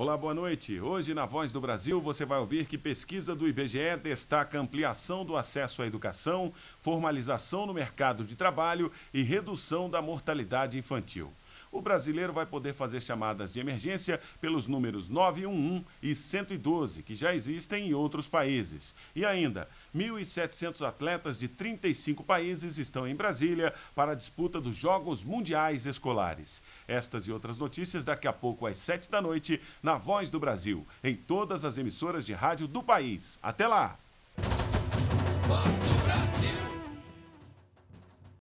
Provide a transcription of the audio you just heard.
Olá, boa noite. Hoje, na Voz do Brasil, você vai ouvir que pesquisa do IBGE destaca ampliação do acesso à educação, formalização no mercado de trabalho e redução da mortalidade infantil o brasileiro vai poder fazer chamadas de emergência pelos números 911 e 112, que já existem em outros países. E ainda, 1.700 atletas de 35 países estão em Brasília para a disputa dos Jogos Mundiais Escolares. Estas e outras notícias daqui a pouco às 7 da noite na Voz do Brasil, em todas as emissoras de rádio do país. Até lá!